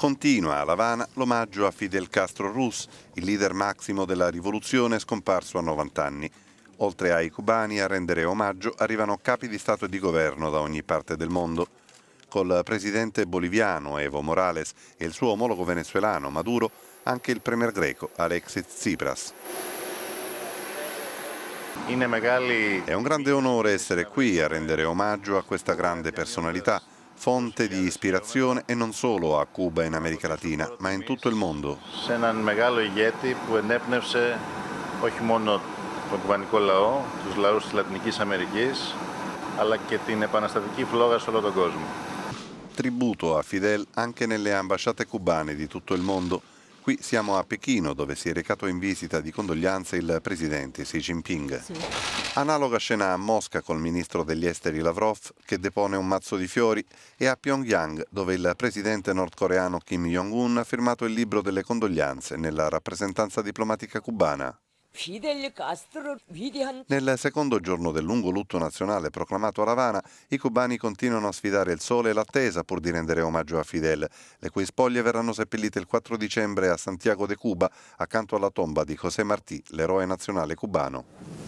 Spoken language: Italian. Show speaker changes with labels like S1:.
S1: Continua a Lavana l'omaggio a Fidel Castro Rus, il leader massimo della rivoluzione scomparso a 90 anni. Oltre ai cubani a rendere omaggio arrivano capi di Stato e di governo da ogni parte del mondo. Col presidente boliviano Evo Morales e il suo omologo venezuelano Maduro, anche il premier greco Alexis Tsipras. È un grande onore essere qui a rendere omaggio a questa grande personalità fonte di ispirazione e non solo a Cuba e in America Latina, ma in tutto il mondo.
S2: όχι μόνο τον κουβανικό λαό, τους λαούς της Λατινικής Αμερικής, αλλά και την επαναστατική φλόγα σε όλο τον κόσμο.
S1: Tributo a Fidel anche nelle ambasciate cubane di tutto il mondo Qui siamo a Pechino dove si è recato in visita di condoglianza il presidente Xi Jinping. Sì. Analoga scena a Mosca col ministro degli esteri Lavrov che depone un mazzo di fiori e a Pyongyang dove il presidente nordcoreano Kim Jong-un ha firmato il libro delle condoglianze nella rappresentanza diplomatica cubana.
S3: Fidel Castro.
S1: Nel secondo giorno del lungo lutto nazionale proclamato a Ravana, i cubani continuano a sfidare il sole e l'attesa pur di rendere omaggio a Fidel, le cui spoglie verranno seppellite il 4 dicembre a Santiago de Cuba, accanto alla tomba di José Martí, l'eroe nazionale cubano.